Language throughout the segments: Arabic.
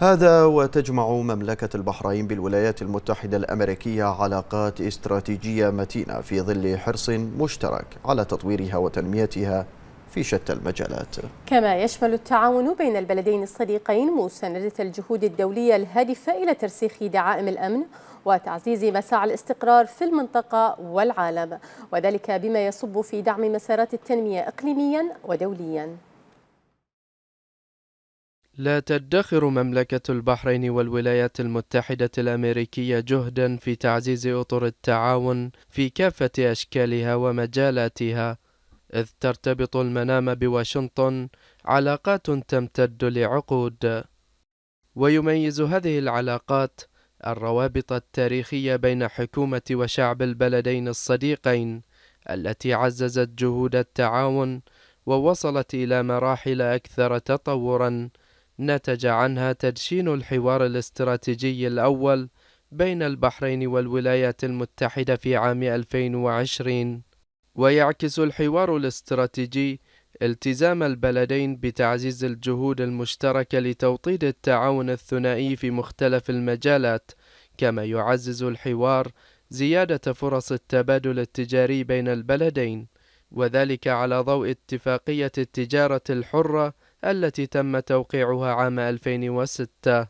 هذا وتجمع مملكة البحرين بالولايات المتحدة الأمريكية علاقات استراتيجية متينة في ظل حرص مشترك على تطويرها وتنميتها في شتى المجالات كما يشمل التعاون بين البلدين الصديقين مساندة الجهود الدولية الهادفة إلى ترسيخ دعائم الأمن وتعزيز مساعي الاستقرار في المنطقة والعالم وذلك بما يصب في دعم مسارات التنمية إقليميا ودوليا لا تدخر مملكة البحرين والولايات المتحدة الأمريكية جهدا في تعزيز أطر التعاون في كافة أشكالها ومجالاتها إذ ترتبط المنام بواشنطن علاقات تمتد لعقود ويميز هذه العلاقات الروابط التاريخية بين حكومة وشعب البلدين الصديقين التي عززت جهود التعاون ووصلت إلى مراحل أكثر تطوراً نتج عنها تدشين الحوار الاستراتيجي الأول بين البحرين والولايات المتحدة في عام 2020 ويعكس الحوار الاستراتيجي التزام البلدين بتعزيز الجهود المشتركة لتوطيد التعاون الثنائي في مختلف المجالات كما يعزز الحوار زيادة فرص التبادل التجاري بين البلدين وذلك على ضوء اتفاقية التجارة الحرة التي تم توقيعها عام 2006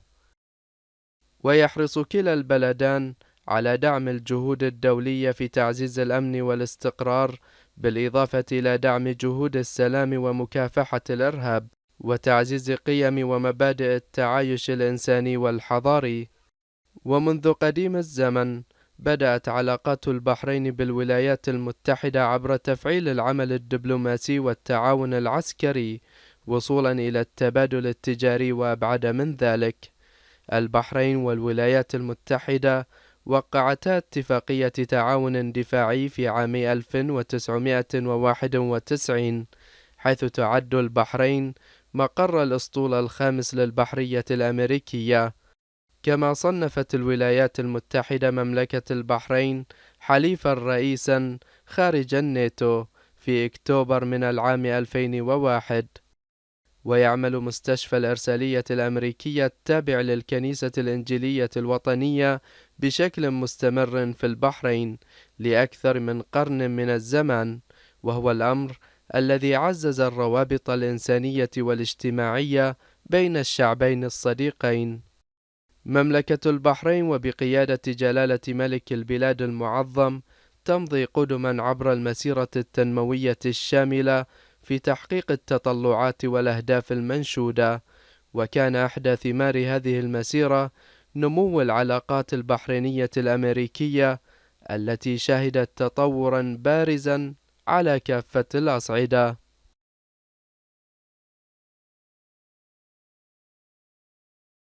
ويحرص كلا البلدان على دعم الجهود الدولية في تعزيز الأمن والاستقرار بالإضافة إلى دعم جهود السلام ومكافحة الإرهاب وتعزيز قيم ومبادئ التعايش الإنساني والحضاري ومنذ قديم الزمن بدأت علاقات البحرين بالولايات المتحدة عبر تفعيل العمل الدبلوماسي والتعاون العسكري وصولا إلى التبادل التجاري وأبعد من ذلك البحرين والولايات المتحدة وقعتا اتفاقية تعاون دفاعي في عام 1991 حيث تعد البحرين مقر الأسطول الخامس للبحرية الأمريكية كما صنفت الولايات المتحدة مملكة البحرين حليفا رئيسا خارج الناتو في اكتوبر من العام 2001 ويعمل مستشفى الإرسالية الأمريكية التابع للكنيسة الإنجيلية الوطنية بشكل مستمر في البحرين لأكثر من قرن من الزمن، وهو الأمر الذي عزز الروابط الإنسانية والاجتماعية بين الشعبين الصديقين. مملكة البحرين وبقيادة جلالة ملك البلاد المعظم تمضي قدما عبر المسيرة التنموية الشاملة في تحقيق التطلعات والأهداف المنشودة وكان إحدى ثمار هذه المسيرة نمو العلاقات البحرينية الأمريكية التي شهدت تطورا بارزا على كافة الأصعدة